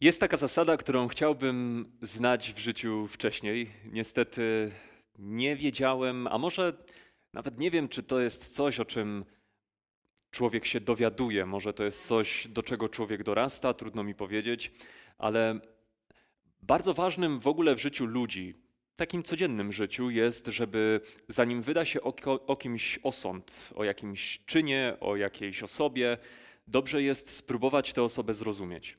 Jest taka zasada, którą chciałbym znać w życiu wcześniej. Niestety nie wiedziałem, a może nawet nie wiem, czy to jest coś, o czym człowiek się dowiaduje, może to jest coś, do czego człowiek dorasta, trudno mi powiedzieć, ale bardzo ważnym w ogóle w życiu ludzi, takim codziennym życiu, jest, żeby zanim wyda się o, o kimś osąd, o jakimś czynie, o jakiejś osobie, dobrze jest spróbować tę osobę zrozumieć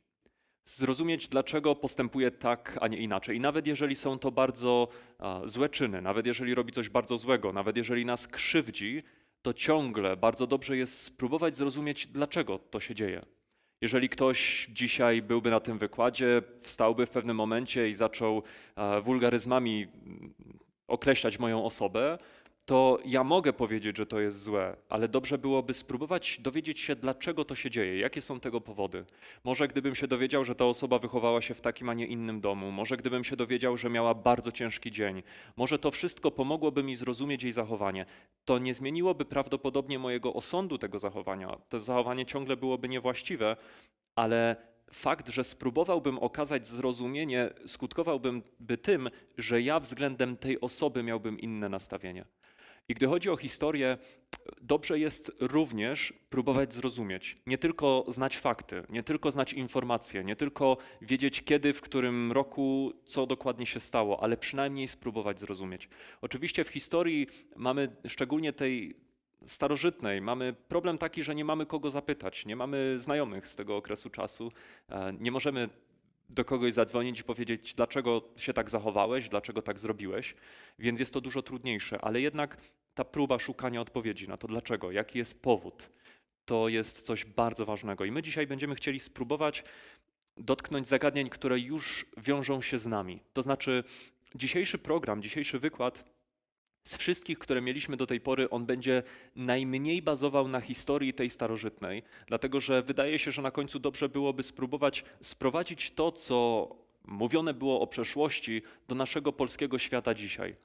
zrozumieć, dlaczego postępuje tak, a nie inaczej. I nawet jeżeli są to bardzo a, złe czyny, nawet jeżeli robi coś bardzo złego, nawet jeżeli nas krzywdzi, to ciągle bardzo dobrze jest spróbować zrozumieć, dlaczego to się dzieje. Jeżeli ktoś dzisiaj byłby na tym wykładzie, wstałby w pewnym momencie i zaczął wulgaryzmami mm, określać moją osobę, to ja mogę powiedzieć, że to jest złe, ale dobrze byłoby spróbować dowiedzieć się, dlaczego to się dzieje, jakie są tego powody. Może gdybym się dowiedział, że ta osoba wychowała się w takim, a nie innym domu, może gdybym się dowiedział, że miała bardzo ciężki dzień, może to wszystko pomogłoby mi zrozumieć jej zachowanie. To nie zmieniłoby prawdopodobnie mojego osądu tego zachowania. To zachowanie ciągle byłoby niewłaściwe, ale fakt, że spróbowałbym okazać zrozumienie, skutkowałbym by tym, że ja względem tej osoby miałbym inne nastawienie. I gdy chodzi o historię, dobrze jest również próbować zrozumieć, nie tylko znać fakty, nie tylko znać informacje, nie tylko wiedzieć kiedy, w którym roku, co dokładnie się stało, ale przynajmniej spróbować zrozumieć. Oczywiście w historii mamy szczególnie tej, starożytnej mamy problem taki, że nie mamy kogo zapytać, nie mamy znajomych z tego okresu czasu, e, nie możemy do kogoś zadzwonić i powiedzieć, dlaczego się tak zachowałeś, dlaczego tak zrobiłeś, więc jest to dużo trudniejsze, ale jednak ta próba szukania odpowiedzi na to, dlaczego, jaki jest powód, to jest coś bardzo ważnego. I my dzisiaj będziemy chcieli spróbować dotknąć zagadnień, które już wiążą się z nami. To znaczy, dzisiejszy program, dzisiejszy wykład z wszystkich, które mieliśmy do tej pory, on będzie najmniej bazował na historii tej starożytnej, dlatego że wydaje się, że na końcu dobrze byłoby spróbować sprowadzić to, co mówione było o przeszłości, do naszego polskiego świata dzisiaj.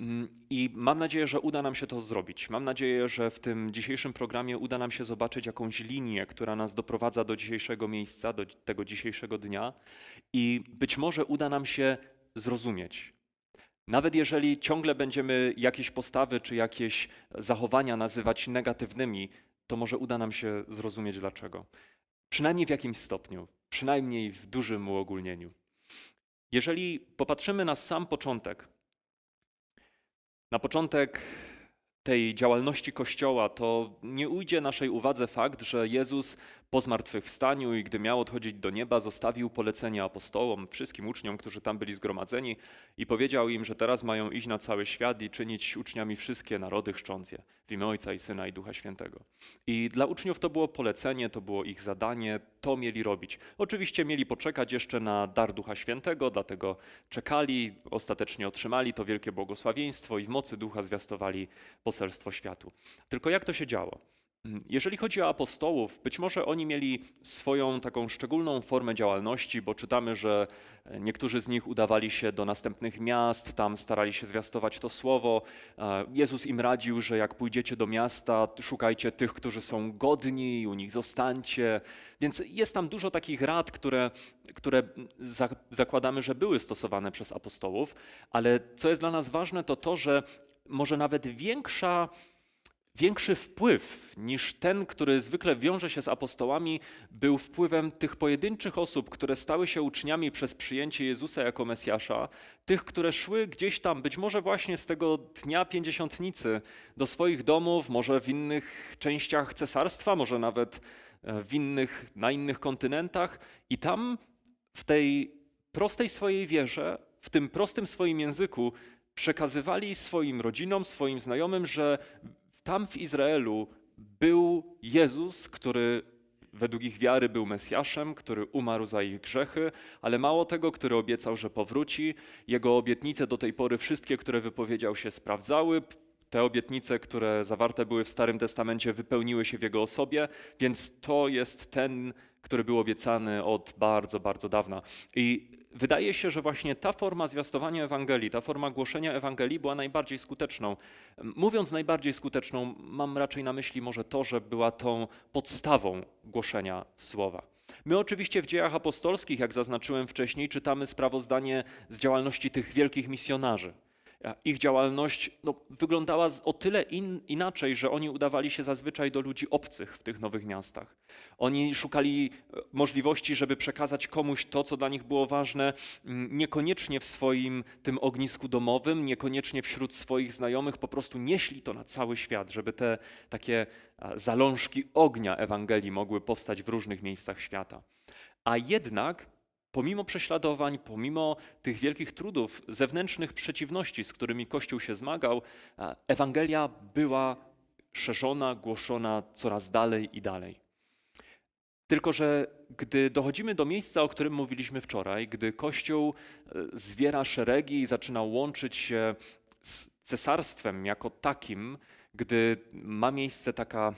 Mm, I mam nadzieję, że uda nam się to zrobić. Mam nadzieję, że w tym dzisiejszym programie uda nam się zobaczyć jakąś linię, która nas doprowadza do dzisiejszego miejsca, do tego dzisiejszego dnia i być może uda nam się zrozumieć, nawet jeżeli ciągle będziemy jakieś postawy czy jakieś zachowania nazywać negatywnymi, to może uda nam się zrozumieć dlaczego. Przynajmniej w jakimś stopniu, przynajmniej w dużym uogólnieniu. Jeżeli popatrzymy na sam początek, na początek tej działalności Kościoła, to nie ujdzie naszej uwadze fakt, że Jezus po zmartwychwstaniu i gdy miał odchodzić do nieba, zostawił polecenie apostołom, wszystkim uczniom, którzy tam byli zgromadzeni i powiedział im, że teraz mają iść na cały świat i czynić uczniami wszystkie narody, chrzcząc je w imię Ojca i Syna i Ducha Świętego. I dla uczniów to było polecenie, to było ich zadanie, to mieli robić. Oczywiście mieli poczekać jeszcze na dar Ducha Świętego, dlatego czekali, ostatecznie otrzymali to wielkie błogosławieństwo i w mocy Ducha zwiastowali poselstwo światu. Tylko jak to się działo? Mm, jeżeli chodzi o apostołów, być może oni mieli swoją taką szczególną formę działalności, bo czytamy, że e, niektórzy z nich udawali się do następnych miast, tam starali się zwiastować to słowo. E, Jezus im radził, że jak pójdziecie do miasta, szukajcie tych, którzy są godni, u nich zostańcie. Więc jest tam dużo takich rad, które, które zakładamy, że były stosowane przez apostołów, ale co jest dla nas ważne, to to, że może nawet większa Większy wpływ niż ten, który zwykle wiąże się z apostołami, był wpływem tych pojedynczych osób, które stały się uczniami przez przyjęcie Jezusa jako Mesjasza, tych, które szły gdzieś tam, być może właśnie z tego dnia pięćdziesiątnicy, do swoich domów, może w innych częściach cesarstwa, może nawet e, w innych, na innych kontynentach, i tam w tej prostej swojej wierze, w tym prostym swoim języku, przekazywali swoim rodzinom, swoim znajomym, że tam w Izraelu był Jezus, który według ich wiary był Mesjaszem, który umarł za ich grzechy, ale mało tego, który obiecał, że powróci. Jego obietnice do tej pory, wszystkie, które wypowiedział, się sprawdzały. Te obietnice, które zawarte były w Starym Testamencie, wypełniły się w jego osobie, więc to jest ten, który był obiecany od bardzo, bardzo dawna. I Wydaje się, że właśnie ta forma zwiastowania Ewangelii, ta forma głoszenia Ewangelii była najbardziej skuteczną. Mówiąc najbardziej skuteczną, mam raczej na myśli może to, że była tą podstawą głoszenia słowa. My oczywiście w dziejach apostolskich, jak zaznaczyłem wcześniej, czytamy sprawozdanie z działalności tych wielkich misjonarzy. Ich działalność no, wyglądała o tyle in, inaczej, że oni udawali się zazwyczaj do ludzi obcych w tych nowych miastach. Oni szukali e, możliwości, żeby przekazać komuś to, co dla nich było ważne, mm, niekoniecznie w swoim tym ognisku domowym, niekoniecznie wśród swoich znajomych, po prostu nieśli to na cały świat, żeby te takie zalążki ognia Ewangelii mogły powstać w różnych miejscach świata. A jednak pomimo prześladowań, pomimo tych wielkich trudów, zewnętrznych przeciwności, z którymi Kościół się zmagał, Ewangelia była szerzona, głoszona coraz dalej i dalej. Tylko, że gdy dochodzimy do miejsca, o którym mówiliśmy wczoraj, gdy Kościół e, zwiera szeregi i zaczyna łączyć się z cesarstwem jako takim, gdy ma miejsce taka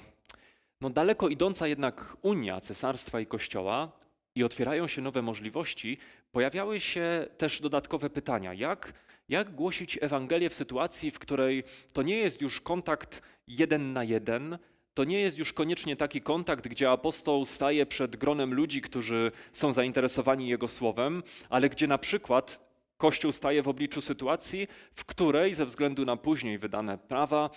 no daleko idąca jednak unia cesarstwa i Kościoła, i otwierają się nowe możliwości, pojawiały się też dodatkowe pytania. Jak, jak głosić Ewangelię w sytuacji, w której to nie jest już kontakt jeden na jeden, to nie jest już koniecznie taki kontakt, gdzie apostoł staje przed gronem ludzi, którzy są zainteresowani jego słowem, ale gdzie na przykład Kościół staje w obliczu sytuacji, w której ze względu na później wydane prawa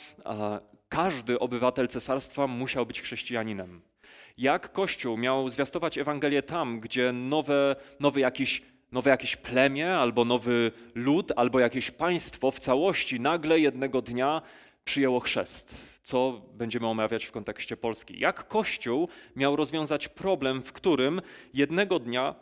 każdy obywatel cesarstwa musiał być chrześcijaninem. Jak Kościół miał zwiastować Ewangelię tam, gdzie nowe, nowy jakiś nowe jakieś plemię, albo nowy lud, albo jakieś państwo w całości nagle jednego dnia przyjęło chrzest, co będziemy omawiać w kontekście Polski. Jak Kościół miał rozwiązać problem, w którym jednego dnia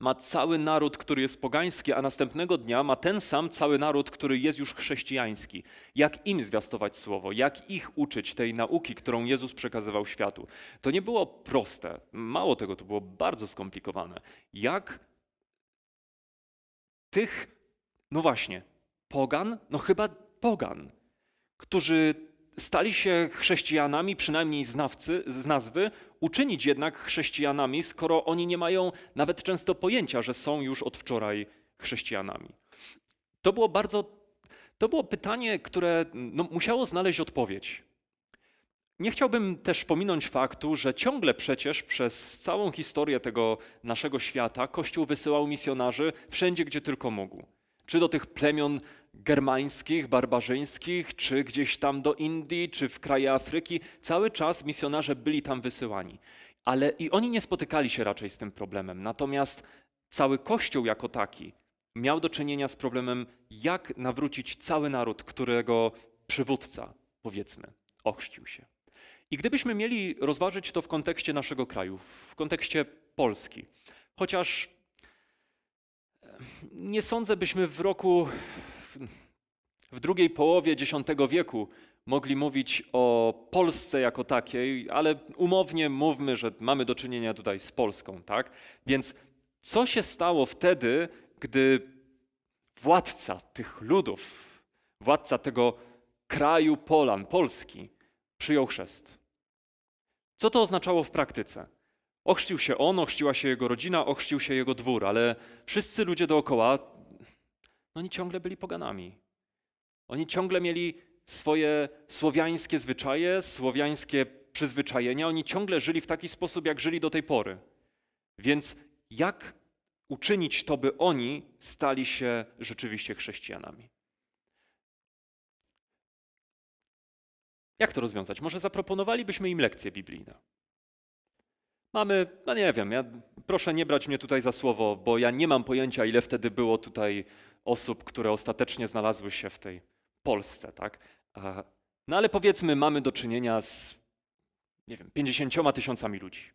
ma cały naród, który jest pogański, a następnego dnia ma ten sam cały naród, który jest już chrześcijański. Jak im zwiastować słowo, jak ich uczyć tej nauki, którą Jezus przekazywał światu. To nie było proste, mało tego, to było bardzo skomplikowane. Jak tych, no właśnie, pogan, no chyba pogan, którzy stali się chrześcijanami, przynajmniej z, z nazwy, uczynić jednak chrześcijanami, skoro oni nie mają nawet często pojęcia, że są już od wczoraj chrześcijanami? To było bardzo. To było pytanie, które no, musiało znaleźć odpowiedź. Nie chciałbym też pominąć faktu, że ciągle przecież przez całą historię tego naszego świata Kościół wysyłał misjonarzy wszędzie, gdzie tylko mógł. Czy do tych plemion germańskich, barbarzyńskich, czy gdzieś tam do Indii, czy w kraje Afryki. Cały czas misjonarze byli tam wysyłani. Ale i oni nie spotykali się raczej z tym problemem. Natomiast cały Kościół jako taki miał do czynienia z problemem, jak nawrócić cały naród, którego przywódca, powiedzmy, ochrzcił się. I gdybyśmy mieli rozważyć to w kontekście naszego kraju, w kontekście Polski, chociaż nie sądzę, byśmy w roku w drugiej połowie X wieku mogli mówić o Polsce jako takiej, ale umownie mówmy, że mamy do czynienia tutaj z Polską, tak? Więc co się stało wtedy, gdy władca tych ludów, władca tego kraju Polan, Polski, przyjął chrzest? Co to oznaczało w praktyce? Ochrzcił się on, ochrzciła się jego rodzina, ochrzcił się jego dwór, ale wszyscy ludzie dookoła no oni ciągle byli poganami. Oni ciągle mieli swoje słowiańskie zwyczaje, słowiańskie przyzwyczajenia. Oni ciągle żyli w taki sposób, jak żyli do tej pory. Więc jak uczynić to, by oni stali się rzeczywiście chrześcijanami? Jak to rozwiązać? Może zaproponowalibyśmy im lekcje biblijne. Mamy, no nie wiem, ja, proszę nie brać mnie tutaj za słowo, bo ja nie mam pojęcia, ile wtedy było tutaj osób, które ostatecznie znalazły się w tej Polsce. Tak? No ale powiedzmy, mamy do czynienia z, nie wiem, 50 tysiącami ludzi.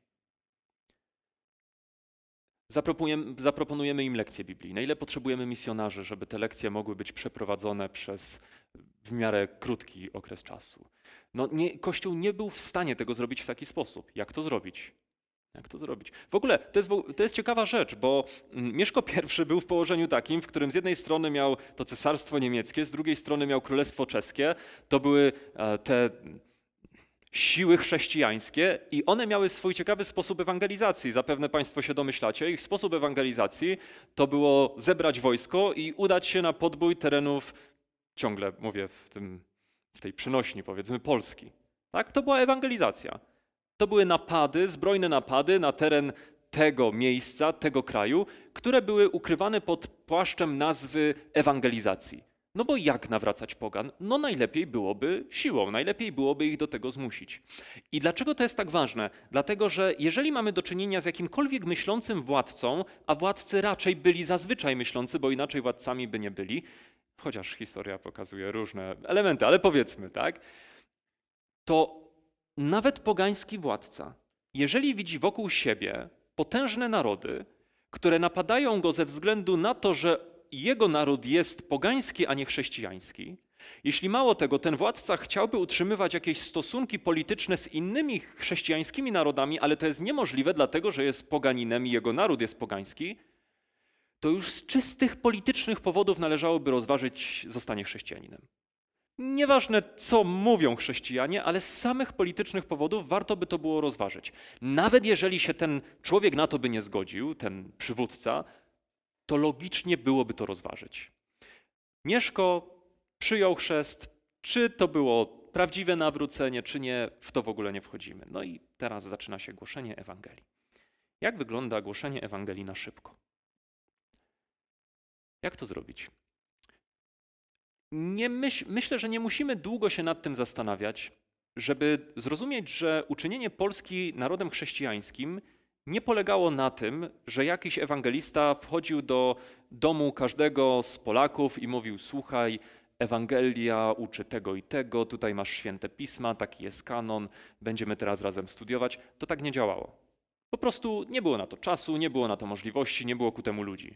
Zaproponujemy im lekcje biblijne. Ile potrzebujemy misjonarzy, żeby te lekcje mogły być przeprowadzone przez w miarę krótki okres czasu? No nie, Kościół nie był w stanie tego zrobić w taki sposób. Jak to zrobić? Jak to zrobić? W ogóle to jest, to jest, ciekawa rzecz, bo mm, Mieszko I był w położeniu takim, w którym z jednej strony miał to cesarstwo niemieckie, z drugiej strony miał królestwo czeskie. To były e, te siły chrześcijańskie i one miały swój ciekawy sposób ewangelizacji. Zapewne Państwo się domyślacie. Ich sposób ewangelizacji to było zebrać wojsko i udać się na podbój terenów, ciągle mówię w, tym, w tej przenośni powiedzmy, Polski. Tak? To była ewangelizacja. To były napady, zbrojne napady na teren tego miejsca, tego kraju, które były ukrywane pod płaszczem nazwy ewangelizacji. No bo jak nawracać pogan? No najlepiej byłoby siłą, najlepiej byłoby ich do tego zmusić. I dlaczego to jest tak ważne? Dlatego, że jeżeli mamy do czynienia z jakimkolwiek myślącym władcą, a władcy raczej byli zazwyczaj myślący, bo inaczej władcami by nie byli, chociaż historia pokazuje różne elementy, ale powiedzmy, tak? To nawet pogański władca, jeżeli widzi wokół siebie potężne narody, które napadają go ze względu na to, że jego naród jest pogański, a nie chrześcijański, jeśli mało tego, ten władca chciałby utrzymywać jakieś stosunki polityczne z innymi chrześcijańskimi narodami, ale to jest niemożliwe, dlatego że jest poganinem i jego naród jest pogański, to już z czystych politycznych powodów należałoby rozważyć zostanie chrześcijaninem. Nieważne, co mówią chrześcijanie, ale z samych politycznych powodów warto by to było rozważyć. Nawet jeżeli się ten człowiek na to by nie zgodził, ten przywódca, to logicznie byłoby to rozważyć. Mieszko przyjął chrzest, czy to było prawdziwe nawrócenie, czy nie, w to w ogóle nie wchodzimy. No i teraz zaczyna się głoszenie Ewangelii. Jak wygląda głoszenie Ewangelii na szybko? Jak to zrobić? nie myśl, myślę, że nie musimy długo się nad tym zastanawiać, żeby zrozumieć, że uczynienie Polski narodem chrześcijańskim nie polegało na tym, że jakiś ewangelista wchodził do domu każdego z Polaków i mówił: Słuchaj, Ewangelia uczy tego i tego, tutaj masz święte pisma, taki jest kanon, będziemy teraz razem studiować. To tak nie działało. Po prostu nie było na to czasu, nie było na to możliwości, nie było ku temu ludzi.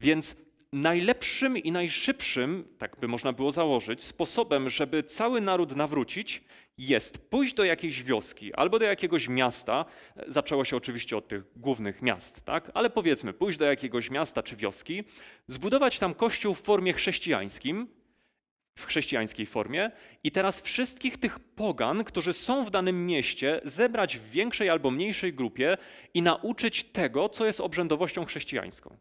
Więc najlepszym i najszybszym, tak by można było założyć, sposobem, żeby cały naród nawrócić, jest pójść do jakiejś wioski albo do jakiegoś miasta. Zaczęło się oczywiście od tych głównych miast, tak? ale powiedzmy, pójść do jakiegoś miasta czy wioski, zbudować tam kościół w formie chrześcijańskim, w chrześcijańskiej formie, i teraz wszystkich tych pogan, którzy są w danym mieście, zebrać w większej albo mniejszej grupie i nauczyć tego, co jest obrzędowością chrześcijańską.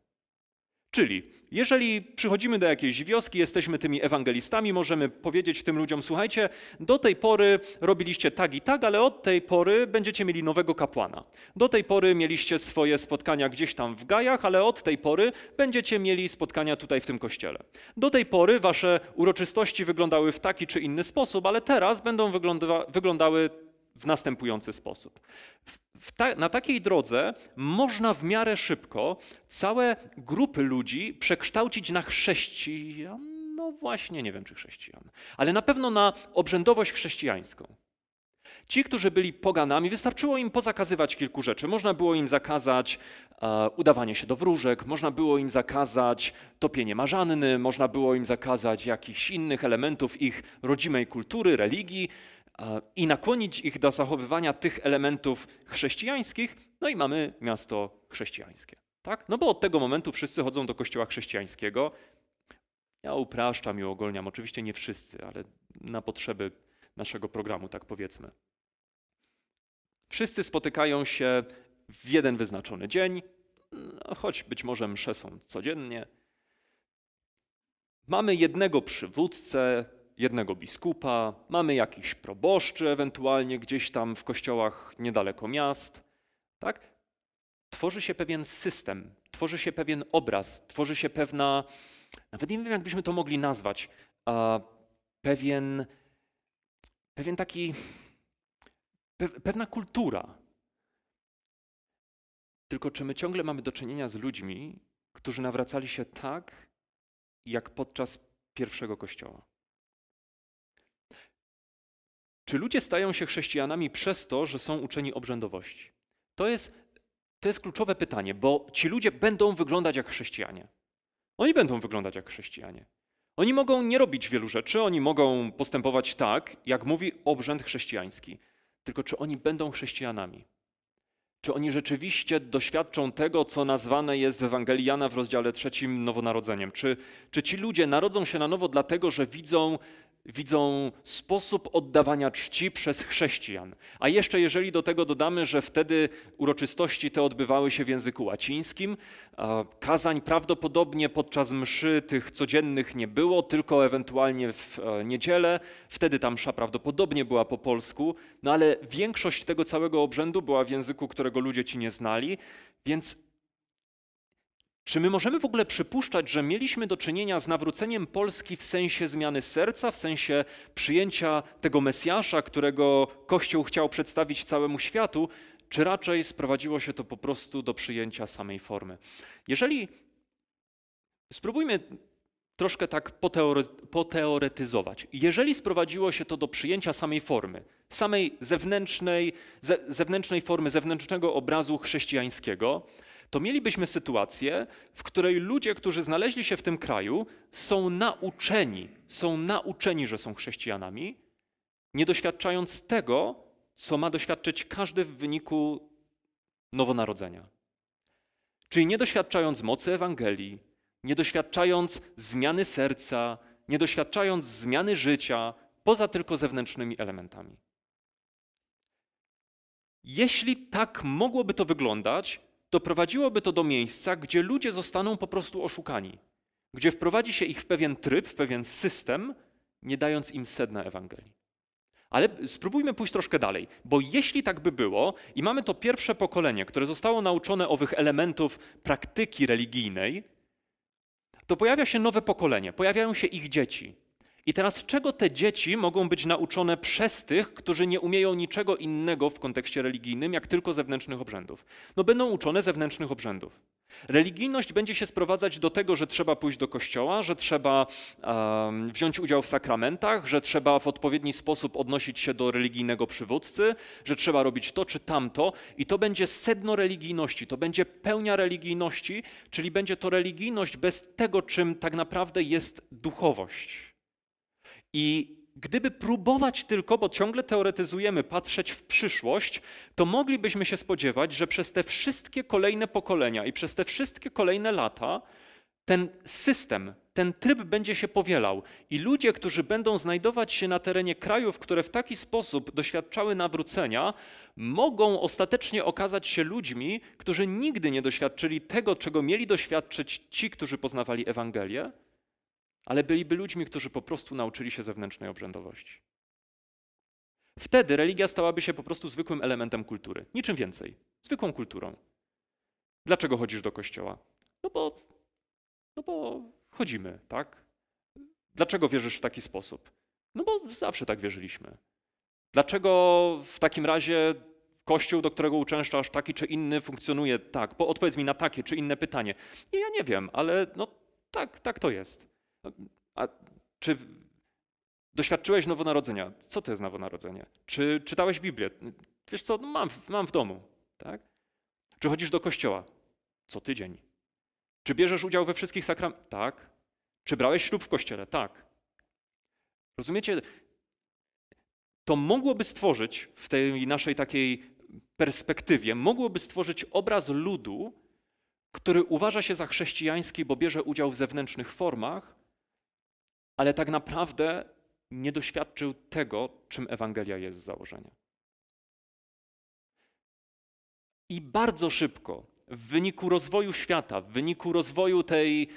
Czyli jeżeli przychodzimy do jakiejś wioski, jesteśmy tymi ewangelistami, możemy powiedzieć tym ludziom: Słuchajcie, do tej pory robiliście tak i tak, ale od tej pory będziecie mieli nowego kapłana. Do tej pory mieliście swoje spotkania gdzieś tam w Gajach, ale od tej pory będziecie mieli spotkania tutaj w tym kościele. Do tej pory wasze uroczystości wyglądały w taki czy inny sposób, ale teraz będą wygląda wyglądały w następujący sposób ta, na takiej drodze można w miarę szybko całe grupy ludzi przekształcić na chrześcijan. No właśnie, nie wiem czy chrześcijan, ale na pewno na obrzędowość chrześcijańską. Ci, którzy byli poganami, wystarczyło im pozakazywać kilku rzeczy. Można było im zakazać e, udawanie się do wróżek, można było im zakazać topienie marzanny, można było im zakazać jakichś innych elementów ich rodzimej kultury, religii i nakłonić ich do zachowywania tych elementów chrześcijańskich, no i mamy miasto chrześcijańskie. Tak? No bo od tego momentu wszyscy chodzą do kościoła chrześcijańskiego. Ja upraszczam i ogólniam, oczywiście nie wszyscy, ale na potrzeby naszego programu, tak powiedzmy. Wszyscy spotykają się w jeden wyznaczony dzień, no, choć być może msze są codziennie. Mamy jednego przywódcę, jednego biskupa, mamy jakiś proboszczy ewentualnie gdzieś tam w kościołach niedaleko miast. Tak? Tworzy się pewien system, tworzy się pewien obraz, tworzy się pewna, nawet nie wiem, jakbyśmy to mogli nazwać, a pewien, pewien taki, pe, pewna kultura. Tylko czy my ciągle mamy do czynienia z ludźmi, którzy nawracali się tak, jak podczas pierwszego kościoła? Czy ludzie stają się chrześcijanami przez to, że są uczeni obrzędowości? To jest, to jest kluczowe pytanie, bo ci ludzie będą wyglądać jak chrześcijanie. Oni będą wyglądać jak chrześcijanie. Oni mogą nie robić wielu rzeczy, oni mogą postępować tak, jak mówi obrzęd chrześcijański. Tylko czy oni będą chrześcijanami? Czy oni rzeczywiście doświadczą tego, co nazwane jest w Ewangelii Jana w rozdziale trzecim nowonarodzeniem? Czy, czy ci ludzie narodzą się na nowo dlatego, że widzą widzą sposób oddawania czci przez chrześcijan. A jeszcze jeżeli do tego dodamy, że wtedy uroczystości te odbywały się w języku łacińskim, kazań prawdopodobnie podczas mszy tych codziennych nie było, tylko ewentualnie w e, niedzielę, wtedy ta msza prawdopodobnie była po polsku, no ale większość tego całego obrzędu była w języku, którego ludzie ci nie znali, więc czy my możemy w ogóle przypuszczać, że mieliśmy do czynienia z nawróceniem Polski w sensie zmiany serca, w sensie przyjęcia tego Mesjasza, którego Kościół chciał przedstawić całemu światu, czy raczej sprowadziło się to po prostu do przyjęcia samej formy? Jeżeli spróbujmy troszkę tak poteoretyzować. Jeżeli sprowadziło się to do przyjęcia samej formy, samej zewnętrznej, ze, zewnętrznej formy, zewnętrznego obrazu chrześcijańskiego, to mielibyśmy sytuację, w której ludzie, którzy znaleźli się w tym kraju, są nauczeni, są nauczeni, że są chrześcijanami, nie doświadczając tego, co ma doświadczyć każdy w wyniku nowonarodzenia. Czyli nie doświadczając mocy Ewangelii, nie doświadczając zmiany serca, nie doświadczając zmiany życia, poza tylko zewnętrznymi elementami. Jeśli tak mogłoby to wyglądać, doprowadziłoby to do miejsca, gdzie ludzie zostaną po prostu oszukani, gdzie wprowadzi się ich w pewien tryb, w pewien system, nie dając im sedna Ewangelii. Ale spróbujmy pójść troszkę dalej, bo jeśli tak by było i mamy to pierwsze pokolenie, które zostało nauczone owych elementów praktyki religijnej, to pojawia się nowe pokolenie, pojawiają się ich dzieci, i teraz czego te dzieci mogą być nauczone przez tych, którzy nie umieją niczego innego w kontekście religijnym, jak tylko zewnętrznych obrzędów? No będą uczone zewnętrznych obrzędów. Religijność będzie się sprowadzać do tego, że trzeba pójść do kościoła, że trzeba um, wziąć udział w sakramentach, że trzeba w odpowiedni sposób odnosić się do religijnego przywódcy, że trzeba robić to czy tamto, i to będzie sedno religijności, to będzie pełnia religijności, czyli będzie to religijność bez tego, czym tak naprawdę jest duchowość. I gdyby próbować tylko, bo ciągle teoretyzujemy, patrzeć w przyszłość, to moglibyśmy się spodziewać, że przez te wszystkie kolejne pokolenia i przez te wszystkie kolejne lata ten system, ten tryb będzie się powielał i ludzie, którzy będą znajdować się na terenie krajów, które w taki sposób doświadczały nawrócenia, mogą ostatecznie okazać się ludźmi, którzy nigdy nie doświadczyli tego, czego mieli doświadczyć ci, którzy poznawali Ewangelię, ale byliby ludźmi, którzy po prostu nauczyli się zewnętrznej obrzędowości. Wtedy religia stałaby się po prostu zwykłym elementem kultury, niczym więcej, zwykłą kulturą. Dlaczego chodzisz do kościoła? No bo, no bo chodzimy, tak? Dlaczego wierzysz w taki sposób? No bo zawsze tak wierzyliśmy. Dlaczego w takim razie kościół, do którego uczęszczasz, taki czy inny, funkcjonuje tak? Bo odpowiedz mi na takie czy inne pytanie. Nie, ja nie wiem, ale no tak, tak to jest. A czy doświadczyłeś nowonarodzenia? Co to jest nowonarodzenie? Czy czytałeś Biblię? Wiesz co, no mam, mam w domu. Tak? Czy chodzisz do kościoła? Co tydzień. Czy bierzesz udział we wszystkich sakramentach? Tak. Czy brałeś ślub w kościele? Tak. Rozumiecie? To mogłoby stworzyć w tej naszej takiej perspektywie, mogłoby stworzyć obraz ludu, który uważa się za chrześcijański, bo bierze udział w zewnętrznych formach, ale tak naprawdę nie doświadczył tego, czym Ewangelia jest z założenia. I bardzo szybko, w wyniku rozwoju świata, w wyniku rozwoju tej.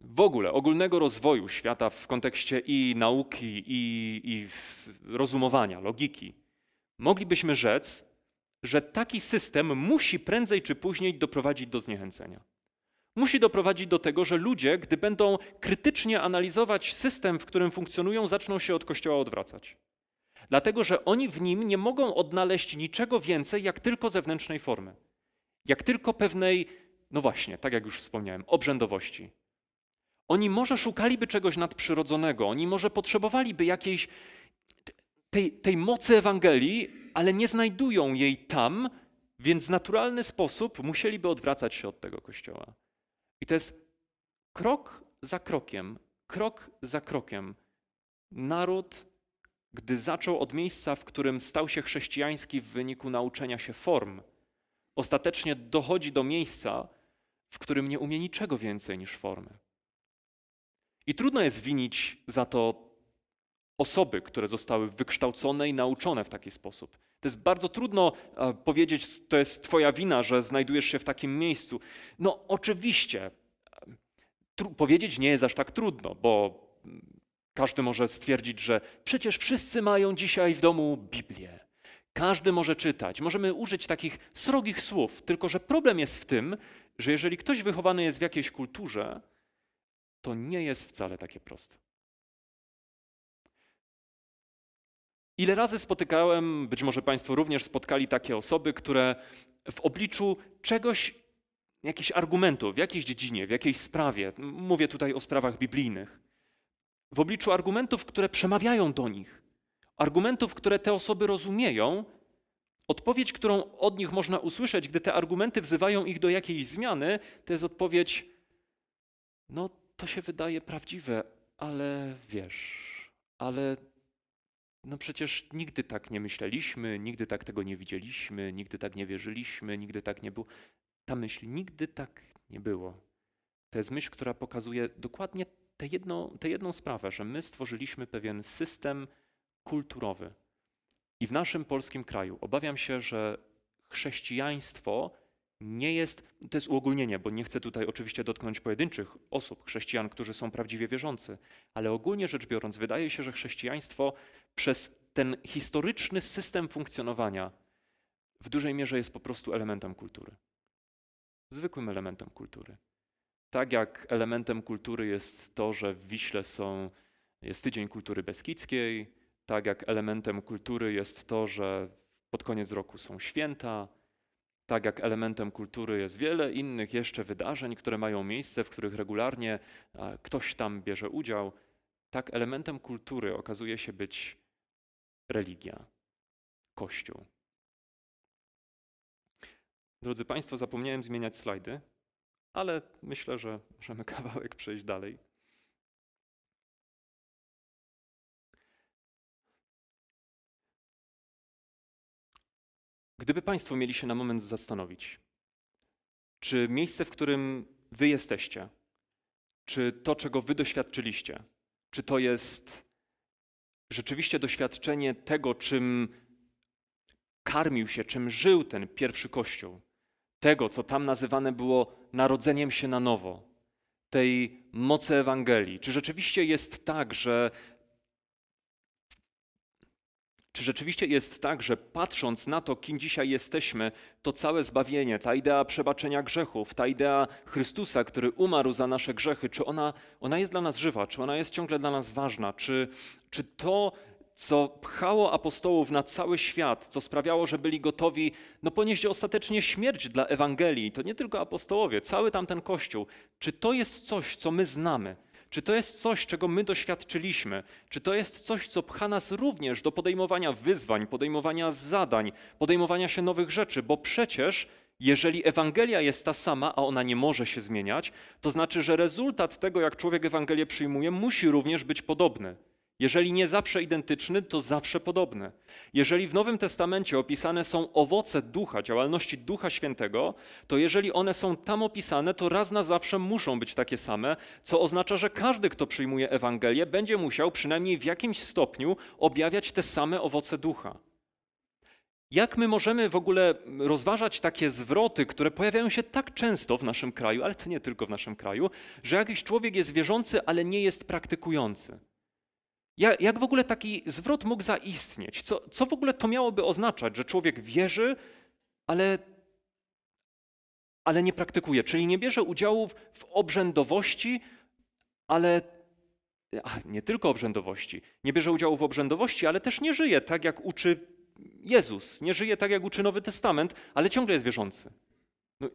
W ogóle ogólnego rozwoju świata w kontekście i nauki, i, i rozumowania, logiki, moglibyśmy rzec, że taki system musi prędzej czy później doprowadzić do zniechęcenia musi doprowadzić do tego, że ludzie, gdy będą krytycznie analizować system, w którym funkcjonują, zaczną się od Kościoła odwracać. Dlatego, że oni w nim nie mogą odnaleźć niczego więcej, jak tylko zewnętrznej formy. Jak tylko pewnej, no właśnie, tak jak już wspomniałem, obrzędowości. Oni może szukaliby czegoś nadprzyrodzonego, oni może potrzebowaliby jakiejś tej, tej mocy Ewangelii, ale nie znajdują jej tam, więc w naturalny sposób musieliby odwracać się od tego kościoła. I to jest krok za krokiem, krok za krokiem. Naród, gdy zaczął od miejsca, w którym stał się chrześcijański w wyniku nauczenia się form, ostatecznie dochodzi do miejsca, w którym nie umie niczego więcej niż formy. I trudno jest winić za to osoby, które zostały wykształcone i nauczone w taki sposób. To jest bardzo trudno e, powiedzieć, to jest Twoja wina, że znajdujesz się w takim miejscu. No, oczywiście, e, powiedzieć nie jest aż tak trudno, bo mm, każdy może stwierdzić, że przecież wszyscy mają dzisiaj w domu Biblię. Każdy może czytać. Możemy użyć takich srogich słów, tylko że problem jest w tym, że jeżeli ktoś wychowany jest w jakiejś kulturze, to nie jest wcale takie proste. Ile razy spotykałem, być może Państwo również spotkali takie osoby, które w obliczu czegoś, jakichś argumentów w jakiejś dziedzinie, w jakiejś sprawie, mówię tutaj o sprawach biblijnych, w obliczu argumentów, które przemawiają do nich, argumentów, które te osoby rozumieją, odpowiedź, którą od nich można usłyszeć, gdy te argumenty wzywają ich do jakiejś zmiany, to jest odpowiedź: No, to się wydaje prawdziwe, ale wiesz, ale no przecież nigdy tak nie myśleliśmy, nigdy tak tego nie widzieliśmy, nigdy tak nie wierzyliśmy, nigdy tak nie było. Ta myśl nigdy tak nie było. To jest myśl, która pokazuje dokładnie tę jedną, tę jedną sprawę, że my stworzyliśmy pewien system kulturowy. I w naszym polskim kraju obawiam się, że chrześcijaństwo nie jest, to jest uogólnienie, bo nie chcę tutaj oczywiście dotknąć pojedynczych osób, chrześcijan, którzy są prawdziwie wierzący, ale ogólnie rzecz biorąc, wydaje się, że chrześcijaństwo przez ten historyczny system funkcjonowania w dużej mierze jest po prostu elementem kultury. Zwykłym elementem kultury. Tak jak elementem kultury jest to, że w Wiśle są, jest Tydzień Kultury Beskidzkiej, tak jak elementem kultury jest to, że pod koniec roku są święta, tak jak elementem kultury jest wiele innych jeszcze wydarzeń, które mają miejsce, w których regularnie ktoś tam bierze udział, tak elementem kultury okazuje się być religia, Kościół. Drodzy Państwo, zapomniałem zmieniać slajdy, ale myślę, że możemy kawałek przejść dalej. Gdyby Państwo mieli się na moment zastanowić, czy miejsce, w którym Wy jesteście, czy to, czego Wy doświadczyliście, czy to jest rzeczywiście doświadczenie tego, czym karmił się, czym żył ten pierwszy kościół, tego, co tam nazywane było narodzeniem się na nowo, tej mocy Ewangelii. Czy rzeczywiście jest tak, że czy rzeczywiście jest tak, że patrząc na to, kim dzisiaj jesteśmy, to całe zbawienie, ta idea przebaczenia grzechów, ta idea Chrystusa, który umarł za nasze grzechy, czy ona, ona jest dla nas żywa, czy ona jest ciągle dla nas ważna, czy, czy to co pchało apostołów na cały świat, co sprawiało, że byli gotowi no, ponieść ostatecznie śmierć dla Ewangelii, to nie tylko apostołowie, cały tamten Kościół. Czy to jest coś, co my znamy? Czy to jest coś, czego my doświadczyliśmy? Czy to jest coś, co pcha nas również do podejmowania wyzwań, podejmowania zadań, podejmowania się nowych rzeczy? Bo przecież, jeżeli Ewangelia jest ta sama, a ona nie może się zmieniać, to znaczy, że rezultat tego, jak człowiek Ewangelię przyjmuje, musi również być podobny. Jeżeli nie zawsze identyczny, to zawsze podobny. Jeżeli w Nowym Testamencie opisane są owoce ducha, działalności Ducha Świętego, to jeżeli one są tam opisane, to raz na zawsze muszą być takie same, co oznacza, że każdy, kto przyjmuje Ewangelię, będzie musiał przynajmniej w jakimś stopniu objawiać te same owoce ducha. Jak my możemy w ogóle rozważać takie zwroty, które pojawiają się tak często w naszym kraju, ale to nie tylko w naszym kraju, że jakiś człowiek jest wierzący, ale nie jest praktykujący? Jak, jak w ogóle taki zwrot mógł zaistnieć? Co, co w ogóle to miałoby oznaczać, że człowiek wierzy, ale, ale nie praktykuje, czyli nie bierze udziału w, w obrzędowości, ale nie tylko obrzędowości. Nie bierze udziału w obrzędowości, ale też nie żyje tak, jak uczy Jezus, nie żyje tak, jak uczy Nowy Testament, ale ciągle jest wierzący. No,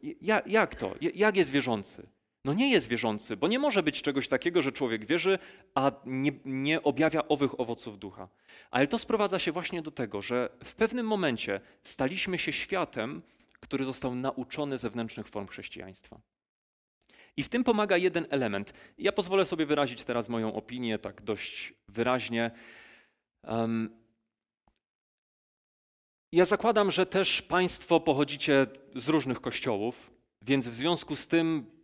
jak to? Jak jest wierzący? no nie jest wierzący, bo nie może być czegoś takiego, że człowiek wierzy, a nie, nie, objawia owych owoców ducha. Ale to sprowadza się właśnie do tego, że w pewnym momencie staliśmy się światem, który został nauczony zewnętrznych form chrześcijaństwa. I w tym pomaga jeden element. Ja pozwolę sobie wyrazić teraz moją opinię tak dość wyraźnie. Um, ja zakładam, że też Państwo pochodzicie z różnych kościołów, więc w związku z tym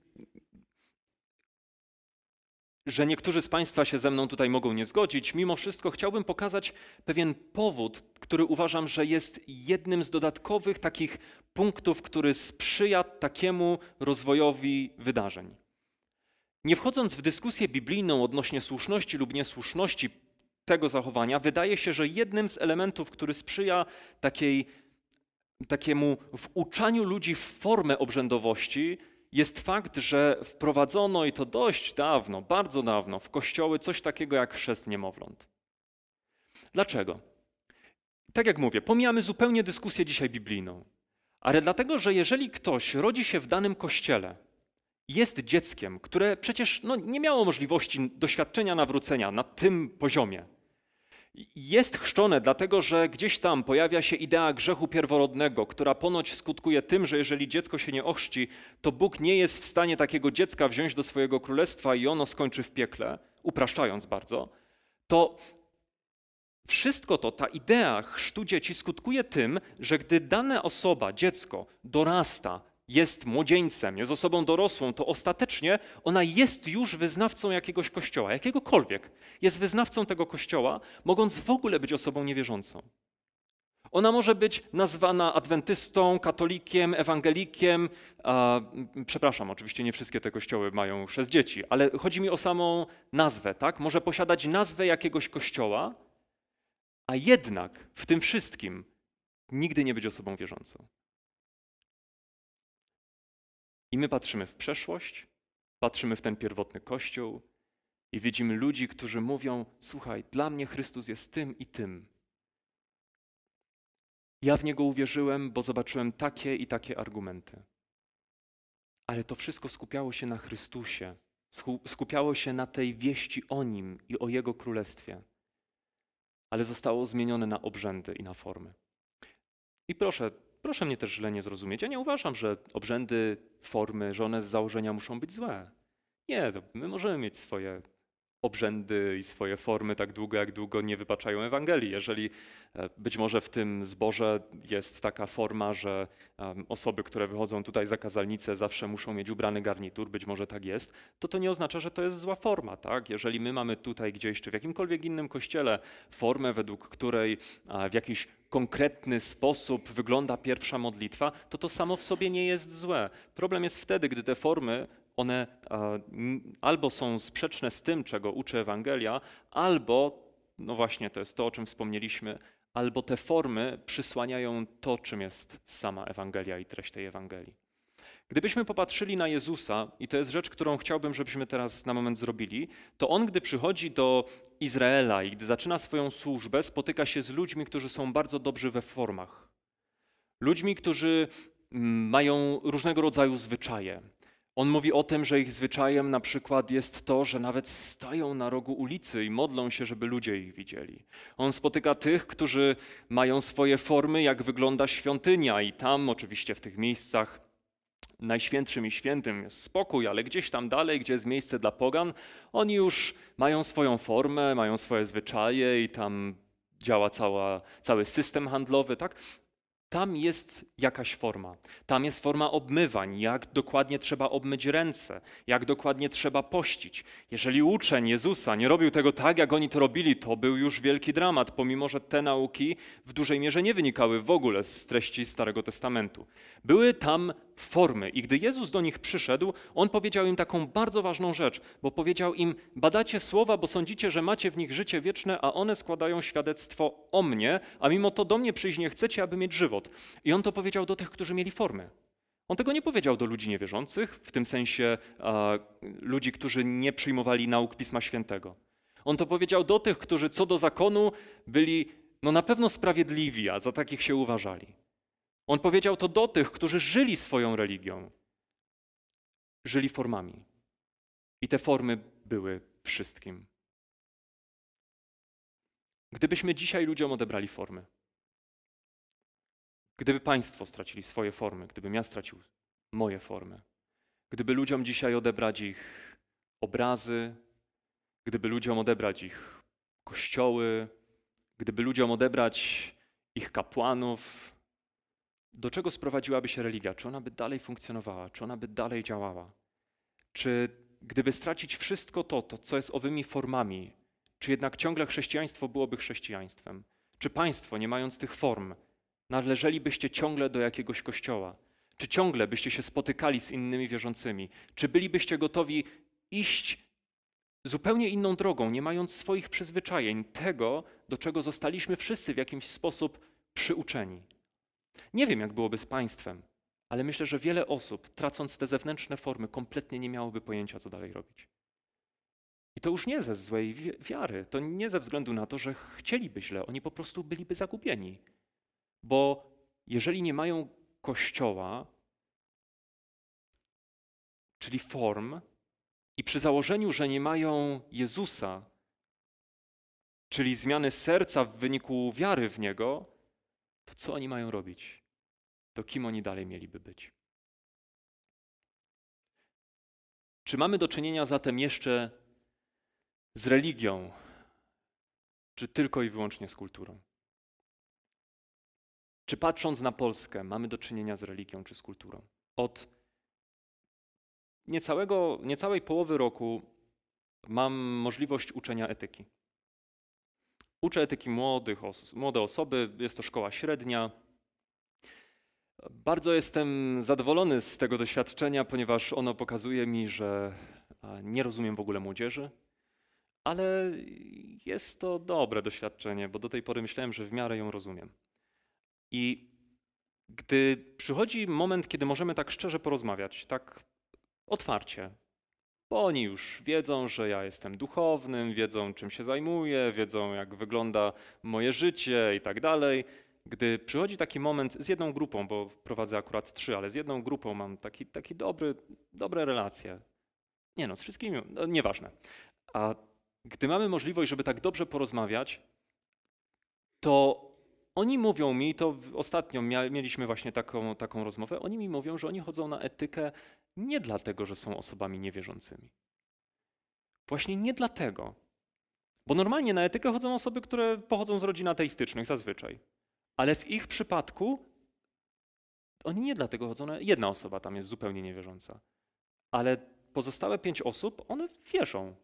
że niektórzy z Państwa się ze mną tutaj mogą nie zgodzić, mimo wszystko chciałbym pokazać pewien powód, który uważam, że jest jednym z dodatkowych takich punktów, który sprzyja takiemu rozwojowi wydarzeń. Nie wchodząc w dyskusję biblijną odnośnie słuszności lub niesłuszności tego zachowania, wydaje się, że jednym z elementów, który sprzyja takiej, takiemu włóczaniu ludzi w formę obrzędowości, jest fakt, że wprowadzono i to dość dawno, bardzo dawno, w kościoły coś takiego jak chrzest niemowląt. Dlaczego? Tak jak mówię, pomijamy zupełnie dyskusję dzisiaj biblijną, ale dlatego, że jeżeli ktoś rodzi się w danym kościele, jest dzieckiem, które przecież no, nie miało możliwości doświadczenia nawrócenia na tym poziomie, jest chrzczone, dlatego że gdzieś tam pojawia się idea grzechu pierworodnego, która ponoć skutkuje tym, że jeżeli dziecko się nie ochrzci, to Bóg nie jest w stanie takiego dziecka wziąć do swojego królestwa i ono skończy w piekle, upraszczając bardzo. To wszystko to, ta idea chrztu dzieci skutkuje tym, że gdy dana osoba, dziecko dorasta, jest młodzieńcem, jest osobą dorosłą, to ostatecznie ona jest już wyznawcą jakiegoś kościoła, jakiegokolwiek. Jest wyznawcą tego kościoła, mogąc w ogóle być osobą niewierzącą. Ona może być nazwana adwentystą, katolikiem, ewangelikiem. A, przepraszam, oczywiście nie wszystkie te kościoły mają przez dzieci, ale chodzi mi o samą nazwę, tak? Może posiadać nazwę jakiegoś kościoła, a jednak w tym wszystkim nigdy nie być osobą wierzącą. I my patrzymy w przeszłość, patrzymy w ten pierwotny kościół i widzimy ludzi, którzy mówią: Słuchaj, dla mnie Chrystus jest tym i tym. Ja w niego uwierzyłem, bo zobaczyłem takie i takie argumenty. Ale to wszystko skupiało się na Chrystusie, skupiało się na tej wieści o nim i o jego królestwie, ale zostało zmienione na obrzędy i na formy. I proszę, proszę mnie też źle nie zrozumieć. Ja nie uważam, że obrzędy, formy, że one z założenia muszą być złe. Nie, my możemy mieć swoje obrzędy i swoje formy tak długo, jak długo nie wypaczają Ewangelii. Jeżeli e, być może w tym zborze jest taka forma, że osoby, które wychodzą tutaj za kazalnicę zawsze muszą mieć ubrany garnitur, być może tak jest, to to nie oznacza, że to jest zła forma. Tak? Jeżeli my mamy tutaj gdzieś, czy w jakimkolwiek innym kościele, formę, według której w jakiś konkretny sposób wygląda pierwsza modlitwa, to to samo w sobie nie jest złe. Problem jest wtedy, gdy te formy one albo są sprzeczne z tym, czego uczy Ewangelia, albo, no właśnie, to jest to, o czym wspomnieliśmy, albo te formy przysłaniają to, czym jest sama Ewangelia i treść tej Ewangelii. Gdybyśmy popatrzyli na Jezusa, i to jest rzecz, którą chciałbym, żebyśmy teraz na moment zrobili, to on, gdy przychodzi do Izraela i gdy zaczyna swoją służbę, spotyka się z ludźmi, którzy są bardzo dobrzy we formach. Ludźmi, którzy mm, mają różnego rodzaju zwyczaje, on mówi o tym, że ich zwyczajem na przykład jest to, że nawet stają na rogu ulicy i modlą się, żeby ludzie ich widzieli. On spotyka tych, którzy mają swoje formy, jak wygląda świątynia, i tam oczywiście w tych miejscach najświętszym i świętym jest spokój, ale gdzieś tam dalej, gdzie jest miejsce dla pogan, oni już mają swoją formę, mają swoje zwyczaje i tam działa cała, cały system handlowy, tak? Tam jest jakaś forma. Tam jest forma obmywań, jak dokładnie trzeba obmyć ręce, jak dokładnie trzeba pościć. Jeżeli uczeń Jezusa nie robił tego tak, jak oni to robili, to był już wielki dramat, pomimo że te nauki w dużej mierze nie wynikały w ogóle z treści Starego Testamentu. Były tam formy. I gdy Jezus do nich przyszedł, on powiedział im taką bardzo ważną rzecz, bo powiedział im: Badacie słowa, bo sądzicie, że macie w nich życie wieczne, a one składają świadectwo o mnie, a mimo to do mnie przyjść nie chcecie, aby mieć żywot. I on to powiedział do tych, którzy mieli formy. On tego nie powiedział do ludzi niewierzących, w tym sensie ludzi, którzy nie przyjmowali nauk Pisma Świętego. On to powiedział do tych, którzy co do zakonu byli no na pewno sprawiedliwi, a za takich się uważali. On powiedział to do tych, którzy żyli swoją religią. Żyli formami. I te formy były wszystkim. Gdybyśmy dzisiaj ludziom odebrali formy, gdyby państwo stracili swoje formy, gdybym ja stracił moje formy, gdyby ludziom dzisiaj odebrać ich obrazy, gdyby ludziom odebrać ich kościoły, gdyby ludziom odebrać ich kapłanów, do czego sprowadziłaby się religia? Czy ona by dalej funkcjonowała? Czy ona by dalej działała? Czy gdyby stracić wszystko to, to co jest owymi formami, czy jednak ciągle chrześcijaństwo byłoby chrześcijaństwem? Czy państwo, nie mając tych form, należelibyście ciągle do jakiegoś kościoła? Czy ciągle byście się spotykali z innymi wierzącymi? Czy bylibyście gotowi iść zupełnie inną drogą, nie mając swoich przyzwyczajeń, tego, do czego zostaliśmy wszyscy w jakiś sposób przyuczeni? Nie wiem, jak byłoby z państwem, ale myślę, że wiele osób, tracąc te zewnętrzne formy, kompletnie nie miałoby pojęcia, co dalej robić. I to już nie ze złej wiary, to nie ze względu na to, że chcieliby źle, oni po prostu byliby zagubieni. Bo jeżeli nie mają kościoła, czyli form, i przy założeniu, że nie mają Jezusa, czyli zmiany serca w wyniku wiary w Niego, to co oni mają robić? To kim oni dalej mieliby być? Czy mamy do czynienia zatem jeszcze z religią, czy tylko i wyłącznie z kulturą? Czy patrząc na Polskę, mamy do czynienia z religią czy z kulturą? Od niecałego, niecałej połowy roku mam możliwość uczenia etyki. Uczę etyki młodych, os młode osoby, jest to szkoła średnia. Bardzo jestem zadowolony z tego doświadczenia, ponieważ ono pokazuje mi, że nie rozumiem w ogóle młodzieży, ale jest to dobre doświadczenie, bo do tej pory myślałem, że w miarę ją rozumiem. I gdy przychodzi moment, kiedy możemy tak szczerze porozmawiać, tak otwarcie, bo oni już wiedzą, że ja jestem duchownym, wiedzą czym się zajmuję, wiedzą jak wygląda moje życie i tak dalej. Gdy przychodzi taki moment z jedną grupą, bo prowadzę akurat trzy, ale z jedną grupą mam taki, taki dobry, dobre relacje. Nie no, z wszystkimi, no, nieważne. A gdy mamy możliwość, żeby tak dobrze porozmawiać, to oni mówią mi, to ostatnio mieliśmy właśnie taką, taką rozmowę, oni mi mówią, że oni chodzą na etykę nie dlatego, że są osobami niewierzącymi. Właśnie nie dlatego. Bo normalnie na etykę chodzą osoby, które pochodzą z rodzin ateistycznych zazwyczaj. Ale w ich przypadku oni nie dlatego chodzą na... Jedna osoba tam jest zupełnie niewierząca. Ale pozostałe pięć osób, one wierzą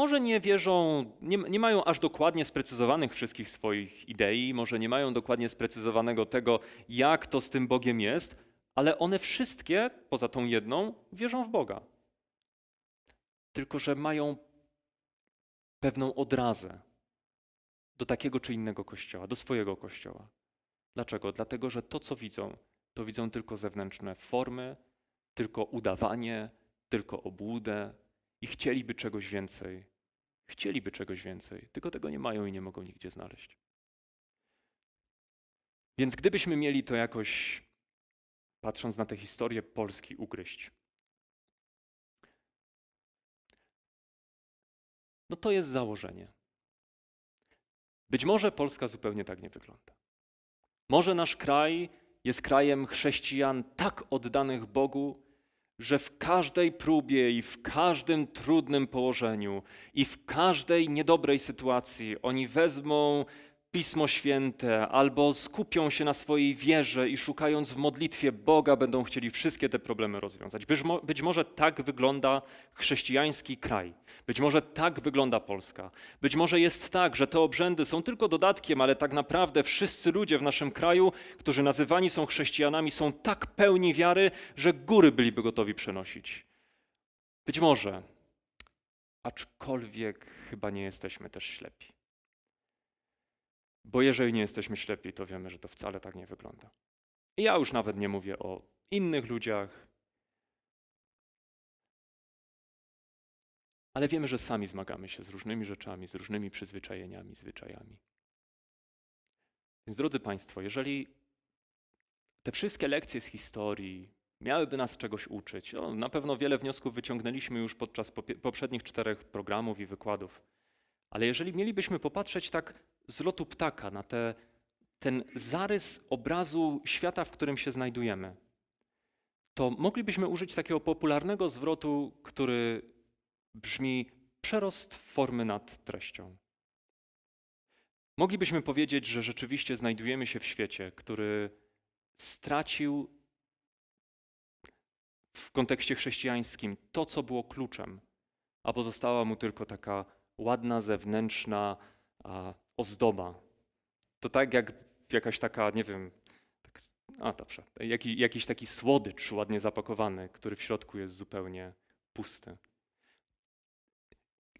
może nie wierzą, nie, nie, mają aż dokładnie sprecyzowanych wszystkich swoich idei, może nie mają dokładnie sprecyzowanego tego, jak to z tym Bogiem jest, ale one wszystkie, poza tą jedną, wierzą w Boga. Tylko, że mają pewną odrazę do takiego czy innego kościoła, do swojego kościoła. Dlaczego? Dlatego, że to, co widzą, to widzą tylko zewnętrzne formy, tylko udawanie, tylko obłudę, i chcieliby czegoś więcej. Chcieliby czegoś więcej, tylko tego nie mają i nie mogą nigdzie znaleźć. Więc gdybyśmy mieli to jakoś, patrząc na tę historię Polski, ugryźć, no to jest założenie. Być może Polska zupełnie tak nie wygląda. Może nasz kraj jest krajem chrześcijan tak oddanych Bogu, że w każdej próbie i w każdym trudnym położeniu i w każdej niedobrej sytuacji oni wezmą Pismo Święte, albo skupią się na swojej wierze i szukając w modlitwie Boga będą chcieli wszystkie te problemy rozwiązać. Być, mo być, może tak wygląda chrześcijański kraj, być może tak wygląda Polska, być może jest tak, że te obrzędy są tylko dodatkiem, ale tak naprawdę wszyscy ludzie w naszym kraju, którzy nazywani są chrześcijanami, są tak pełni wiary, że góry byliby gotowi przenosić. Być może, aczkolwiek chyba nie jesteśmy też ślepi. Bo jeżeli nie jesteśmy ślepi, to wiemy, że to wcale tak nie wygląda. I ja już nawet nie mówię o innych ludziach, ale wiemy, że sami zmagamy się z różnymi rzeczami, z różnymi przyzwyczajeniami, zwyczajami. Więc drodzy Państwo, jeżeli te wszystkie lekcje z historii miałyby nas czegoś uczyć, no, na pewno wiele wniosków wyciągnęliśmy już podczas poprzednich czterech programów i wykładów, ale jeżeli mielibyśmy popatrzeć tak z lotu ptaka, na te, ten zarys obrazu świata, w którym się znajdujemy, to moglibyśmy użyć takiego popularnego zwrotu, który brzmi przerost formy nad treścią. Moglibyśmy powiedzieć, że rzeczywiście znajdujemy się w świecie, który stracił w kontekście chrześcijańskim to, co było kluczem, a pozostała mu tylko taka ładna, zewnętrzna ozdoba. To tak jak jakaś taka, nie wiem, tak, a dobrze, jaki, jakiś taki słodycz ładnie zapakowany, który w środku jest zupełnie pusty.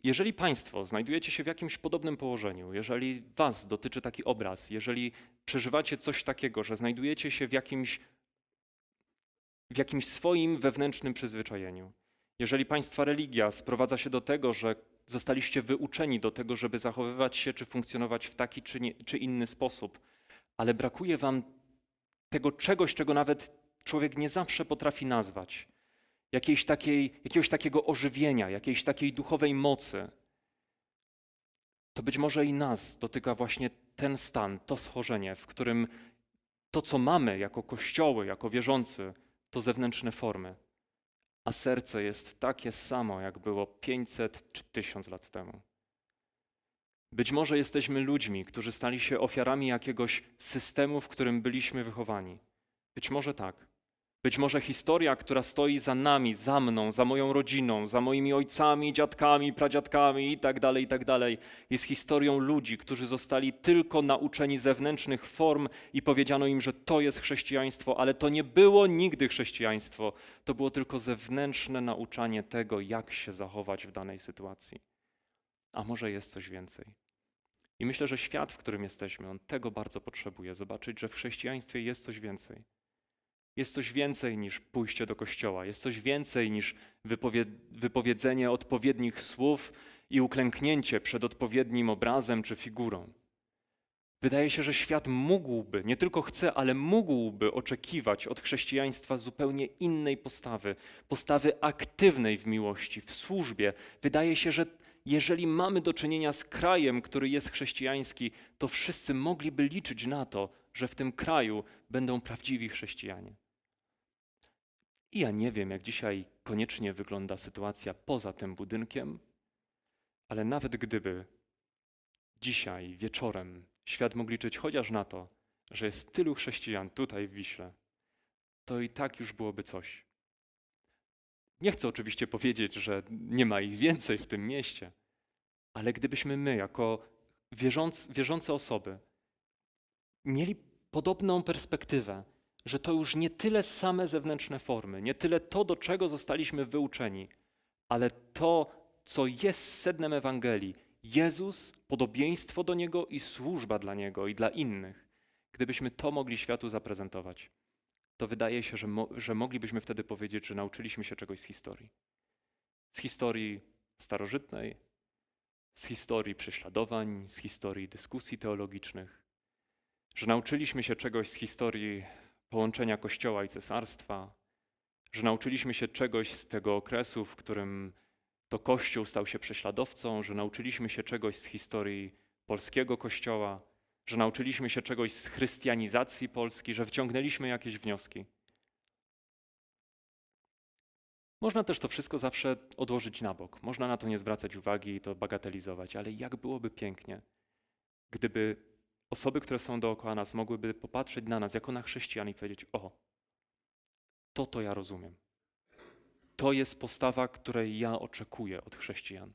Jeżeli Państwo znajdujecie się w jakimś podobnym położeniu, jeżeli Was dotyczy taki obraz, jeżeli przeżywacie coś takiego, że znajdujecie się w jakimś, w jakimś swoim wewnętrznym przyzwyczajeniu, jeżeli Państwa religia sprowadza się do tego, że Zostaliście wyuczeni do tego, żeby zachowywać się czy funkcjonować w taki czy, nie, czy inny sposób, ale brakuje wam tego czegoś, czego nawet człowiek nie zawsze potrafi nazwać. Jakiejś takiej, jakiegoś takiego ożywienia, jakiejś takiej duchowej mocy. To być może i nas dotyka właśnie ten stan, to schorzenie, w którym to, co mamy jako kościoły, jako wierzący, to zewnętrzne formy a serce jest takie samo, jak było 500 czy 1000 lat temu. Być może jesteśmy ludźmi, którzy stali się ofiarami jakiegoś systemu, w którym byliśmy wychowani. Być może tak. Być może historia, która stoi za nami, za mną, za moją rodziną, za moimi ojcami, dziadkami, pradziadkami itd., tak itd., tak jest historią ludzi, którzy zostali tylko nauczeni zewnętrznych form i powiedziano im, że to jest chrześcijaństwo, ale to nie było nigdy chrześcijaństwo. To było tylko zewnętrzne nauczanie tego, jak się zachować w danej sytuacji. A może jest coś więcej? I myślę, że świat, w którym jesteśmy, on tego bardzo potrzebuje zobaczyć, że w chrześcijaństwie jest coś więcej. Jest coś więcej niż pójście do kościoła, jest coś więcej niż wypowiedzenie odpowiednich słów i uklęknięcie przed odpowiednim obrazem czy figurą. Wydaje się, że świat mógłby, nie tylko chce, ale mógłby oczekiwać od chrześcijaństwa zupełnie innej postawy, postawy aktywnej w miłości, w służbie. Wydaje się, że jeżeli mamy do czynienia z krajem, który jest chrześcijański, to wszyscy mogliby liczyć na to, że w tym kraju będą prawdziwi chrześcijanie. I ja nie wiem, jak dzisiaj koniecznie wygląda sytuacja poza tym budynkiem, ale nawet gdyby dzisiaj wieczorem świat mógł liczyć chociaż na to, że jest tylu chrześcijan tutaj w Wiśle, to i tak już byłoby coś. Nie chcę oczywiście powiedzieć, że nie ma ich więcej w tym mieście, ale gdybyśmy my, jako wierząc, wierzące osoby, mieli podobną perspektywę, że to już nie tyle same zewnętrzne formy, nie tyle to, do czego zostaliśmy wyuczeni, ale to, co jest sednem Ewangelii, Jezus, podobieństwo do Niego i służba dla Niego i dla innych. Gdybyśmy to mogli światu zaprezentować, to wydaje się, że, mo że moglibyśmy wtedy powiedzieć, że nauczyliśmy się czegoś z historii. Z historii starożytnej, z historii prześladowań, z historii dyskusji teologicznych, że nauczyliśmy się czegoś z historii połączenia Kościoła i cesarstwa, że nauczyliśmy się czegoś z tego okresu, w którym to Kościół stał się prześladowcą, że nauczyliśmy się czegoś z historii polskiego Kościoła, że nauczyliśmy się czegoś z chrystianizacji Polski, że wyciągnęliśmy jakieś wnioski. Można też to wszystko zawsze odłożyć na bok, można na to nie zwracać uwagi i to bagatelizować, ale jak byłoby pięknie, gdyby osoby, które są dookoła nas, mogłyby popatrzeć na nas jako na chrześcijan i powiedzieć: O, to to ja rozumiem. To jest postawa, której ja oczekuję od chrześcijan.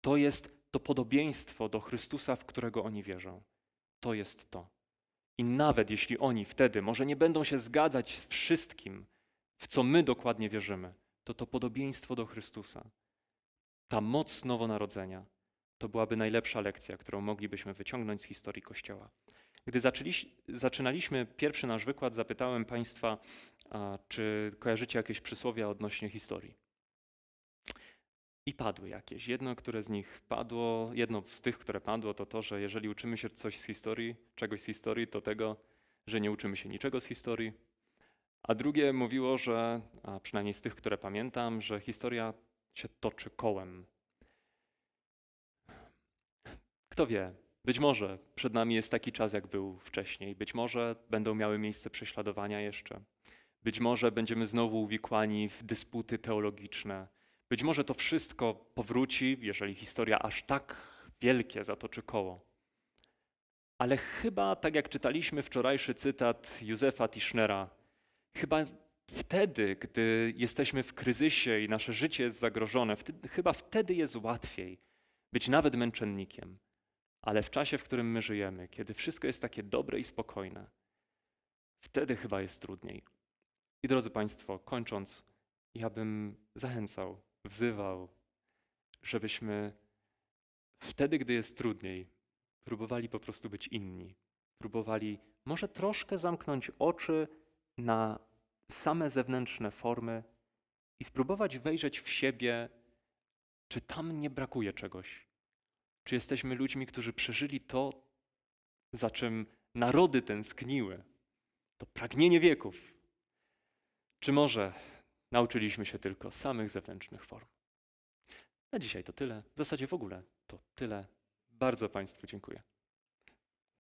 To jest to podobieństwo do Chrystusa, w którego oni wierzą. To jest to. I nawet jeśli oni wtedy może nie będą się zgadzać z wszystkim, w co my dokładnie wierzymy, to to podobieństwo do Chrystusa, ta moc nowonarodzenia, to byłaby najlepsza lekcja, którą moglibyśmy wyciągnąć z historii Kościoła. Gdy zaczęli, zaczynaliśmy pierwszy nasz wykład, zapytałem Państwa, a, czy kojarzycie jakieś przysłowia odnośnie historii. I padły jakieś. Jedno, które z nich padło, jedno z tych, które padło, to to, że jeżeli uczymy się coś z historii, czegoś z historii, to tego, że nie uczymy się niczego z historii. A drugie mówiło, że, a przynajmniej z tych, które pamiętam, że historia się toczy kołem. kto wie, być może przed nami jest taki czas, jak był wcześniej, być może będą miały miejsce prześladowania jeszcze, być może będziemy znowu uwikłani w dysputy teologiczne, być może to wszystko powróci, jeżeli historia aż tak wielkie zatoczy koło. Ale chyba, tak jak czytaliśmy wczorajszy cytat Józefa Tischnera, chyba wtedy, gdy jesteśmy w kryzysie i nasze życie jest zagrożone, wtedy, chyba wtedy jest łatwiej być nawet męczennikiem ale w czasie, w którym my żyjemy, kiedy wszystko jest takie dobre i spokojne, wtedy chyba jest trudniej. I drodzy Państwo, kończąc, ja bym zachęcał, wzywał, żebyśmy wtedy, gdy jest trudniej, próbowali po prostu być inni. Próbowali może troszkę zamknąć oczy na same zewnętrzne formy i spróbować wejrzeć w siebie, czy tam nie brakuje czegoś, czy jesteśmy ludźmi, którzy przeżyli to, za czym narody tęskniły? To pragnienie wieków. Czy może nauczyliśmy się tylko samych zewnętrznych form? Na dzisiaj to tyle. W zasadzie w ogóle to tyle. Bardzo Państwu dziękuję.